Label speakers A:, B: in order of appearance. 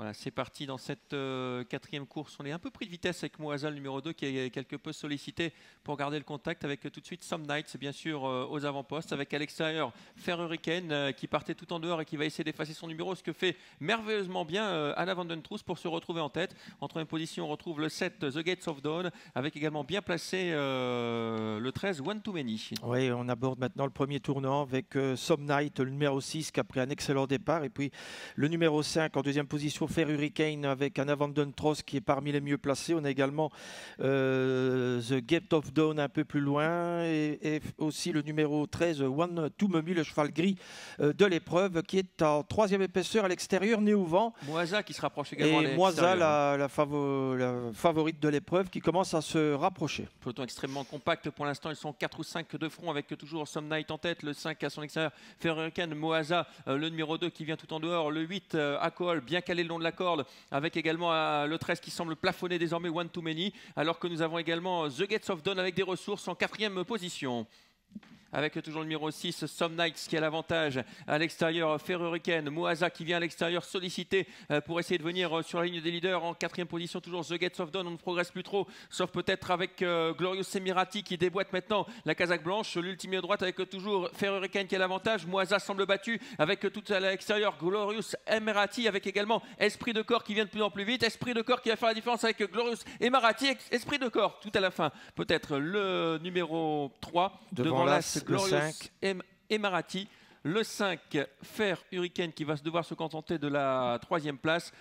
A: Voilà, c'est parti dans cette euh, quatrième course. On est un peu pris de vitesse avec Moazal numéro 2 qui est quelque peu sollicité pour garder le contact avec euh, tout de suite Some c'est bien sûr, euh, aux avant-postes, avec à l'extérieur Fer qui partait tout en dehors et qui va essayer d'effacer son numéro, ce que fait merveilleusement bien Anna Vandentroes pour se retrouver en tête. En troisième position, on retrouve le 7 The Gates of Dawn, avec également bien placé le 13 One Too Many.
B: Oui, on aborde maintenant le premier tournant avec Some Night, le numéro 6 qui a pris un excellent départ, et puis le numéro 5 en deuxième position Fer Hurricane avec un Abandon Tross qui est parmi les mieux placés. On a également euh, The Gate of Dawn un peu plus loin et, aussi le numéro 13, One To Mummy, le cheval gris euh, de l'épreuve qui est en troisième épaisseur à l'extérieur, né au vent.
A: Moisa qui se rapproche également. Et Moisa,
B: la, la, favorite de l'épreuve qui commence à se rapprocher.
A: Peloton extrêmement compact pour l'instant. Ils sont 4 ou 5 de front avec toujours Some en tête, le 5 à son extérieur, Ferrurican, Moaza euh, le numéro 2 qui vient tout en dehors, le 8 à col, bien calé le long l'accord la corde, avec également euh, le 13 qui semble plafonner désormais One Too Many, alors que nous avons également euh, The Gates of Dawn avec des ressources en quatrième position avec toujours le numéro 6, Somnites qui a l'avantage à l'extérieur, Ferruriken, Moaza qui vient à l'extérieur sollicité euh, pour essayer de venir euh, sur la ligne des leaders en quatrième position, toujours The Gates of Dawn, on ne progresse plus trop, sauf peut-être avec euh, Glorious Emirati qui déboîte maintenant la Casaque Blanche, l'ultime à droite avec toujours Ferruriken qui a l'avantage, Moaza semble battu avec tout à l'extérieur, Glorious Emirati avec également Esprit de Corps qui vient de plus en plus vite, Esprit de Corps qui va faire la différence avec Glorious Emirati, Esprit de Corps tout à la fin, peut-être le numéro 3 devant, la le 5. Le 5, Fer Hurricane qui va se devoir se contenter de la troisième place.